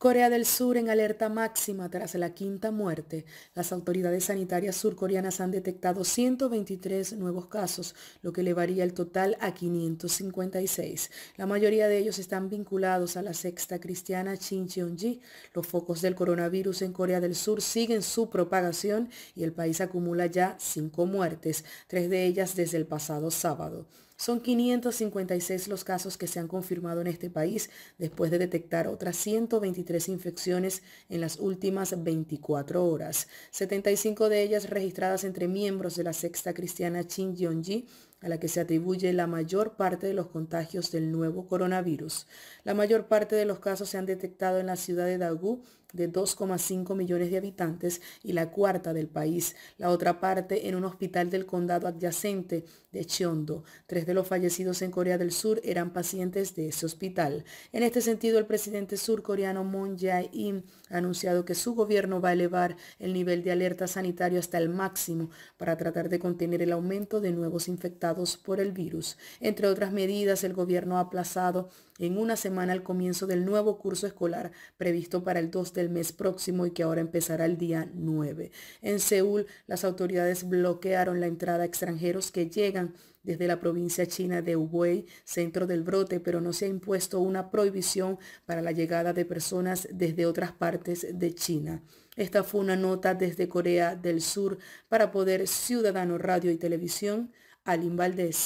Corea del Sur en alerta máxima tras la quinta muerte. Las autoridades sanitarias surcoreanas han detectado 123 nuevos casos, lo que elevaría el total a 556. La mayoría de ellos están vinculados a la sexta cristiana Cheon-ji. Los focos del coronavirus en Corea del Sur siguen su propagación y el país acumula ya cinco muertes, tres de ellas desde el pasado sábado. Son 556 los casos que se han confirmado en este país después de detectar otras 123 infecciones en las últimas 24 horas, 75 de ellas registradas entre miembros de la Sexta cristiana yong Yongji a la que se atribuye la mayor parte de los contagios del nuevo coronavirus. La mayor parte de los casos se han detectado en la ciudad de Daegu, de 2,5 millones de habitantes, y la cuarta del país. La otra parte en un hospital del condado adyacente de Cheondo. Tres de los fallecidos en Corea del Sur eran pacientes de ese hospital. En este sentido, el presidente surcoreano Moon Jae-in ha anunciado que su gobierno va a elevar el nivel de alerta sanitario hasta el máximo para tratar de contener el aumento de nuevos infectados por el virus. Entre otras medidas, el gobierno ha aplazado en una semana el comienzo del nuevo curso escolar previsto para el 2 del mes próximo y que ahora empezará el día 9. En Seúl, las autoridades bloquearon la entrada a extranjeros que llegan desde la provincia china de Hubei, centro del brote, pero no se ha impuesto una prohibición para la llegada de personas desde otras partes de China. Esta fue una nota desde Corea del Sur para Poder Ciudadano Radio y Televisión. Alim